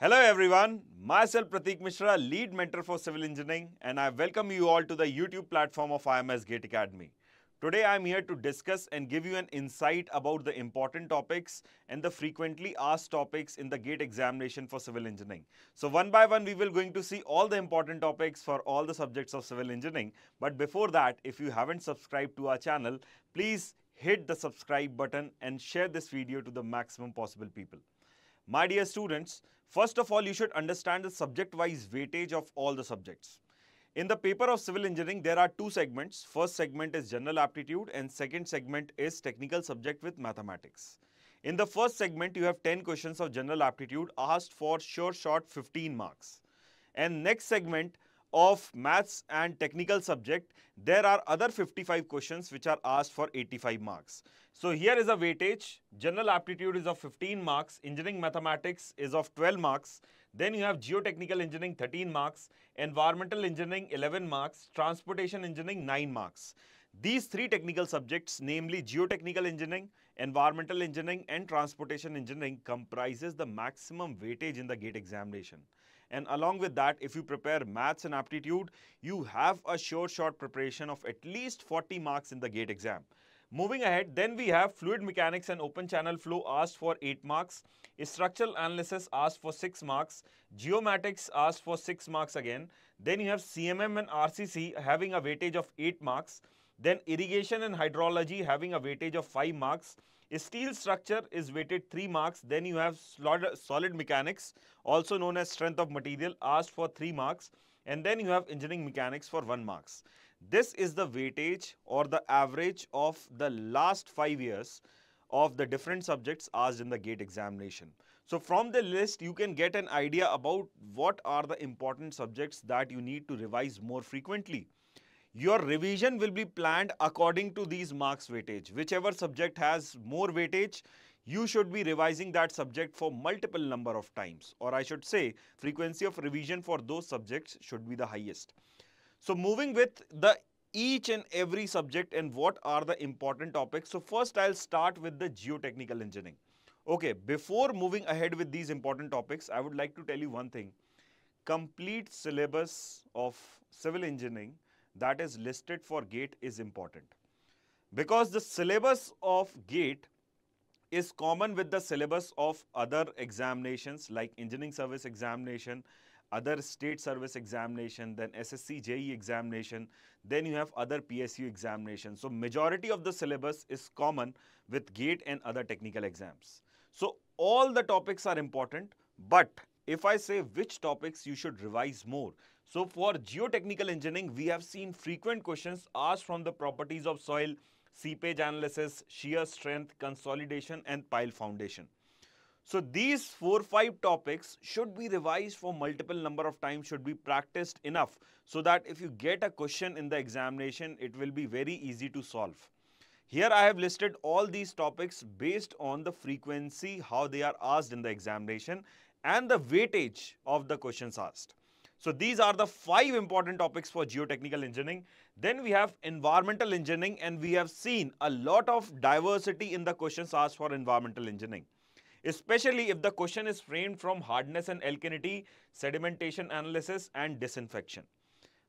Hello everyone, myself Pratik Mishra, lead mentor for civil engineering and I welcome you all to the YouTube platform of IMS Gate Academy. Today I am here to discuss and give you an insight about the important topics and the frequently asked topics in the GATE examination for civil engineering. So one by one we will going to see all the important topics for all the subjects of civil engineering. But before that, if you haven't subscribed to our channel, please hit the subscribe button and share this video to the maximum possible people. My dear students, first of all, you should understand the subject-wise weightage of all the subjects. In the paper of civil engineering, there are two segments. First segment is general aptitude and second segment is technical subject with mathematics. In the first segment, you have 10 questions of general aptitude asked for sure shot 15 marks. And next segment, of maths and technical subject, there are other 55 questions which are asked for 85 marks. So here is a weightage, general aptitude is of 15 marks, engineering mathematics is of 12 marks, then you have geotechnical engineering 13 marks, environmental engineering 11 marks, transportation engineering 9 marks. These three technical subjects, namely geotechnical engineering, environmental engineering and transportation engineering comprises the maximum weightage in the gate examination. And along with that, if you prepare maths and aptitude, you have a sure shot preparation of at least 40 marks in the GATE exam. Moving ahead, then we have fluid mechanics and open channel flow asked for 8 marks, structural analysis asked for 6 marks, geomatics asked for 6 marks again, then you have CMM and RCC having a weightage of 8 marks, then irrigation and hydrology having a weightage of 5 marks. Steel structure is weighted 3 marks. Then you have solid mechanics, also known as strength of material, asked for 3 marks. And then you have engineering mechanics for 1 marks. This is the weightage or the average of the last 5 years of the different subjects asked in the GATE examination. So from the list, you can get an idea about what are the important subjects that you need to revise more frequently. Your revision will be planned according to these marks weightage. Whichever subject has more weightage, you should be revising that subject for multiple number of times or I should say frequency of revision for those subjects should be the highest. So moving with the each and every subject and what are the important topics. So first I'll start with the geotechnical engineering. Okay, before moving ahead with these important topics, I would like to tell you one thing. Complete syllabus of civil engineering that is listed for GATE is important because the syllabus of GATE is common with the syllabus of other examinations like engineering service examination, other state service examination, then SSC JE examination, then you have other PSU examination. So majority of the syllabus is common with GATE and other technical exams. So all the topics are important, but if I say which topics you should revise more, so for geotechnical engineering, we have seen frequent questions asked from the properties of soil, seepage analysis, shear strength, consolidation and pile foundation. So these four, five topics should be revised for multiple number of times, should be practiced enough so that if you get a question in the examination, it will be very easy to solve. Here I have listed all these topics based on the frequency, how they are asked in the examination and the weightage of the questions asked. So these are the five important topics for geotechnical engineering. Then we have environmental engineering and we have seen a lot of diversity in the questions asked for environmental engineering. Especially if the question is framed from hardness and alkalinity, sedimentation analysis and disinfection.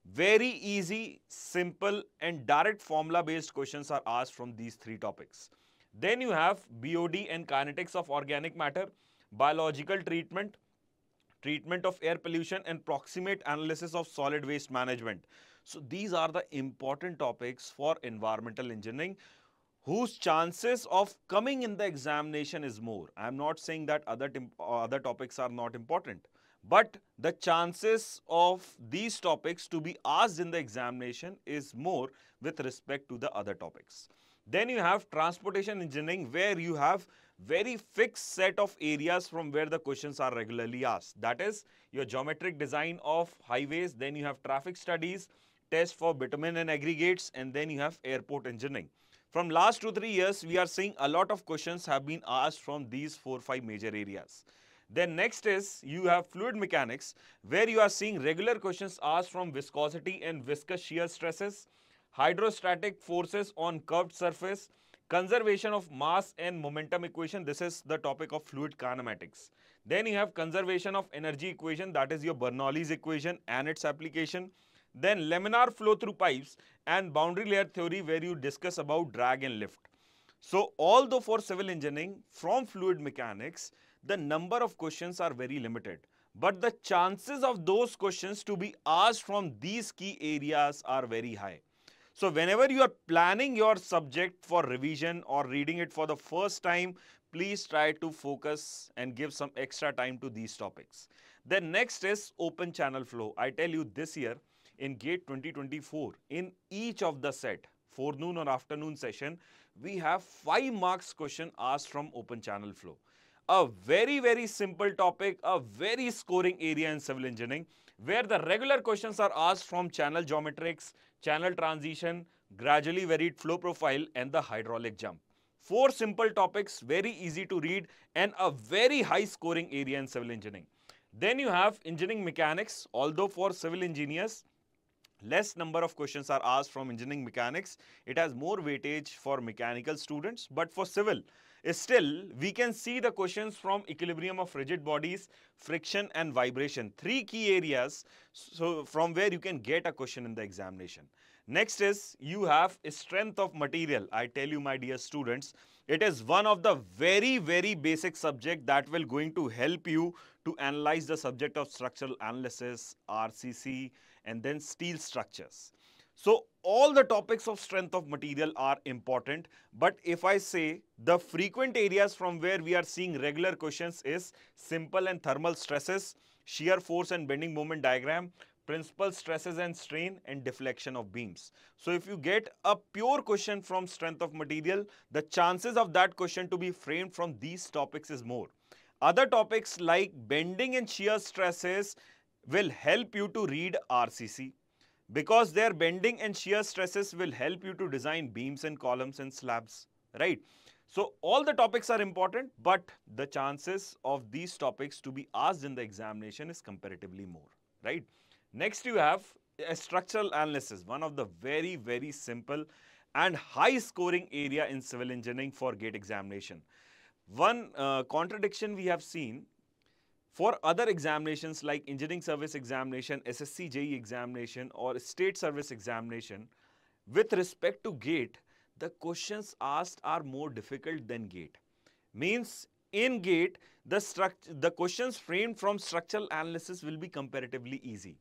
Very easy, simple and direct formula based questions are asked from these three topics. Then you have BOD and kinetics of organic matter, biological treatment, treatment of air pollution and proximate analysis of solid waste management. So these are the important topics for environmental engineering whose chances of coming in the examination is more. I am not saying that other, uh, other topics are not important, but the chances of these topics to be asked in the examination is more with respect to the other topics. Then you have transportation engineering where you have very fixed set of areas from where the questions are regularly asked. That is your geometric design of highways, then you have traffic studies, test for bitumen and aggregates, and then you have airport engineering. From last two, three years, we are seeing a lot of questions have been asked from these four, five major areas. Then next is you have fluid mechanics where you are seeing regular questions asked from viscosity and viscous shear stresses, hydrostatic forces on curved surface, conservation of mass and momentum equation this is the topic of fluid kinematics then you have conservation of energy equation that is your bernoulli's equation and its application then laminar flow through pipes and boundary layer theory where you discuss about drag and lift so although for civil engineering from fluid mechanics the number of questions are very limited but the chances of those questions to be asked from these key areas are very high so whenever you are planning your subject for revision or reading it for the first time, please try to focus and give some extra time to these topics. Then next is open channel flow. I tell you this year in GATE 2024, in each of the set, forenoon or afternoon session, we have 5 marks question asked from open channel flow. A very, very simple topic, a very scoring area in civil engineering where the regular questions are asked from channel geometrics, channel transition, gradually varied flow profile and the hydraulic jump. Four simple topics, very easy to read and a very high scoring area in civil engineering. Then you have engineering mechanics, although for civil engineers, less number of questions are asked from engineering mechanics. It has more weightage for mechanical students, but for civil, Still, we can see the questions from equilibrium of rigid bodies, friction and vibration. Three key areas so from where you can get a question in the examination. Next is you have strength of material. I tell you my dear students, it is one of the very, very basic subject that will going to help you to analyze the subject of structural analysis, RCC and then steel structures. So all the topics of strength of material are important but if I say the frequent areas from where we are seeing regular questions is simple and thermal stresses, shear force and bending moment diagram, principal stresses and strain and deflection of beams. So if you get a pure question from strength of material, the chances of that question to be framed from these topics is more. Other topics like bending and shear stresses will help you to read RCC because their bending and shear stresses will help you to design beams and columns and slabs, right? So all the topics are important, but the chances of these topics to be asked in the examination is comparatively more, right? Next you have a structural analysis, one of the very, very simple and high scoring area in civil engineering for gate examination. One uh, contradiction we have seen for other examinations like engineering service examination, SSC JE examination or state service examination, with respect to GATE, the questions asked are more difficult than GATE. Means in GATE, the, the questions framed from structural analysis will be comparatively easy.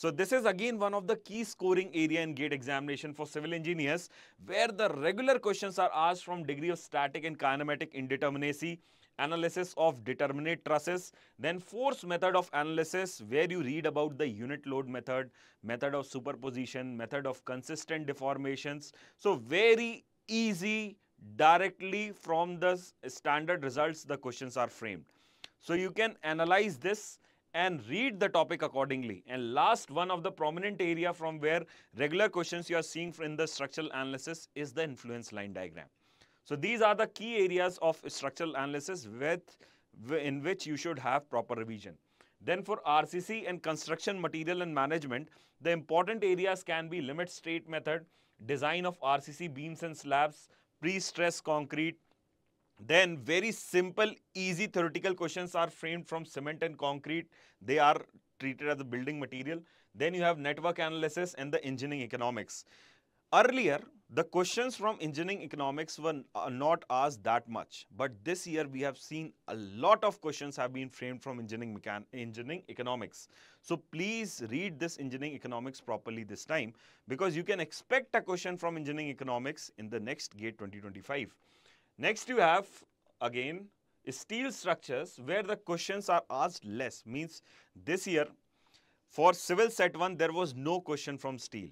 So this is again one of the key scoring area in GATE examination for civil engineers where the regular questions are asked from degree of static and kinematic indeterminacy, analysis of determinate trusses, then force method of analysis where you read about the unit load method, method of superposition, method of consistent deformations. So very easy directly from the standard results the questions are framed. So you can analyze this and read the topic accordingly. And last one of the prominent area from where regular questions you are seeing in the structural analysis is the influence line diagram. So these are the key areas of structural analysis with, in which you should have proper revision. Then for RCC and construction material and management, the important areas can be limit state method, design of RCC beams and slabs, pre-stress concrete, then very simple, easy theoretical questions are framed from cement and concrete. They are treated as a building material. Then you have network analysis and the engineering economics. Earlier, the questions from engineering economics were uh, not asked that much. But this year, we have seen a lot of questions have been framed from engineering, mechan engineering economics. So please read this engineering economics properly this time because you can expect a question from engineering economics in the next GATE 2025. Next you have again steel structures where the questions are asked less means this year for civil set 1 there was no question from steel.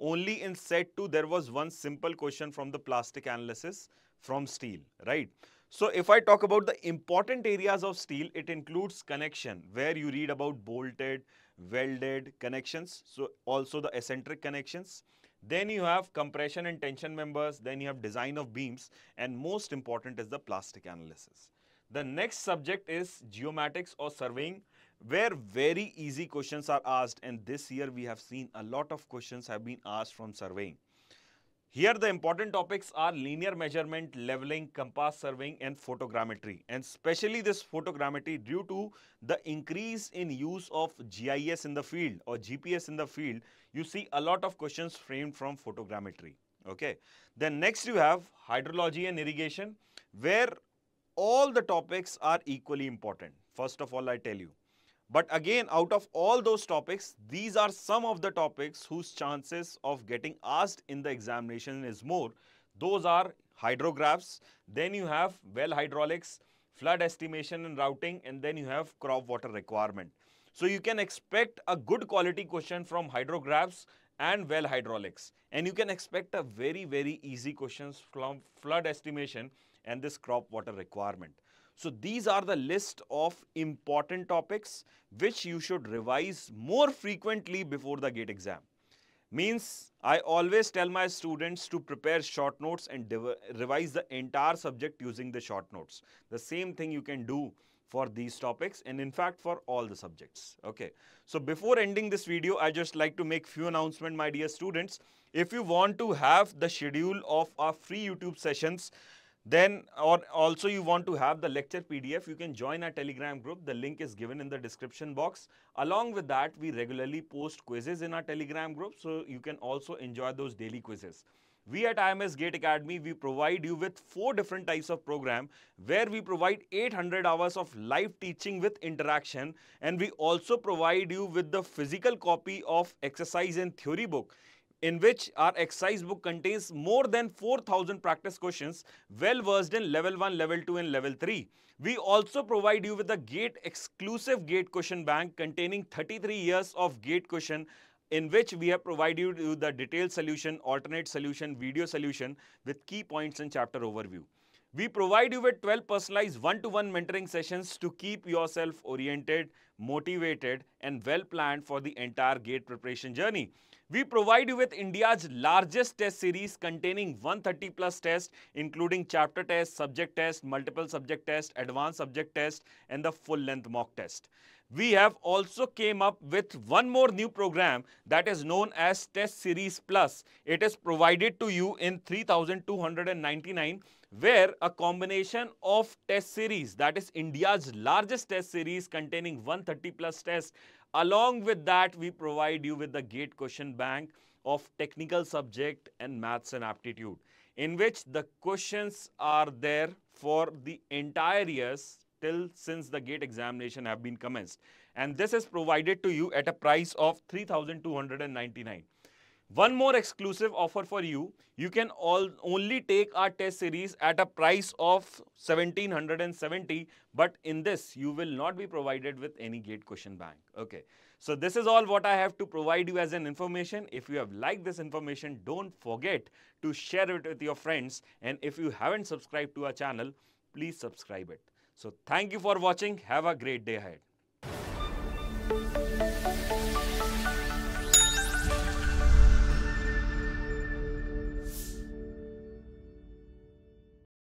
Only in set 2 there was one simple question from the plastic analysis from steel, right? So if I talk about the important areas of steel, it includes connection where you read about bolted, welded connections, so also the eccentric connections, then you have compression and tension members, then you have design of beams, and most important is the plastic analysis. The next subject is geomatics or surveying where very easy questions are asked and this year we have seen a lot of questions have been asked from surveying. Here the important topics are linear measurement, leveling, compass surveying and photogrammetry and especially this photogrammetry due to the increase in use of GIS in the field or GPS in the field, you see a lot of questions framed from photogrammetry. Okay. Then next you have hydrology and irrigation where all the topics are equally important. First of all, I tell you. But again, out of all those topics, these are some of the topics whose chances of getting asked in the examination is more. Those are hydrographs, then you have well hydraulics, flood estimation and routing, and then you have crop water requirement. So you can expect a good quality question from hydrographs and well hydraulics. And you can expect a very, very easy questions from flood estimation and this crop water requirement. So these are the list of important topics which you should revise more frequently before the GATE exam. Means I always tell my students to prepare short notes and revise the entire subject using the short notes. The same thing you can do for these topics and in fact for all the subjects. Okay. So before ending this video, I just like to make few announcement, my dear students. If you want to have the schedule of our free YouTube sessions, then or also you want to have the lecture PDF, you can join our Telegram group. The link is given in the description box. Along with that, we regularly post quizzes in our Telegram group. So you can also enjoy those daily quizzes. We at IMS Gate Academy, we provide you with four different types of program where we provide 800 hours of live teaching with interaction and we also provide you with the physical copy of exercise and theory book in which our exercise book contains more than 4000 practice questions well versed in level 1, level 2 and level 3. We also provide you with a GATE exclusive GATE question bank containing 33 years of GATE question in which we have provided you the detailed solution, alternate solution, video solution with key points and chapter overview. We provide you with 12 personalized one-to-one -one mentoring sessions to keep yourself oriented, motivated and well-planned for the entire GATE preparation journey. We provide you with India's largest test series containing 130 plus tests including chapter test, subject test, multiple subject test, advanced subject test and the full length mock test. We have also came up with one more new program that is known as Test Series Plus. It is provided to you in 3299 where a combination of test series that is India's largest test series containing 130 plus tests Along with that, we provide you with the gate question bank of technical subject and maths and aptitude in which the questions are there for the entire years till since the gate examination have been commenced and this is provided to you at a price of 3299 one more exclusive offer for you. You can all only take our test series at a price of 1770 but in this you will not be provided with any gate question bank. Okay. So this is all what I have to provide you as an information. If you have liked this information, don't forget to share it with your friends and if you haven't subscribed to our channel, please subscribe it. So thank you for watching. Have a great day ahead.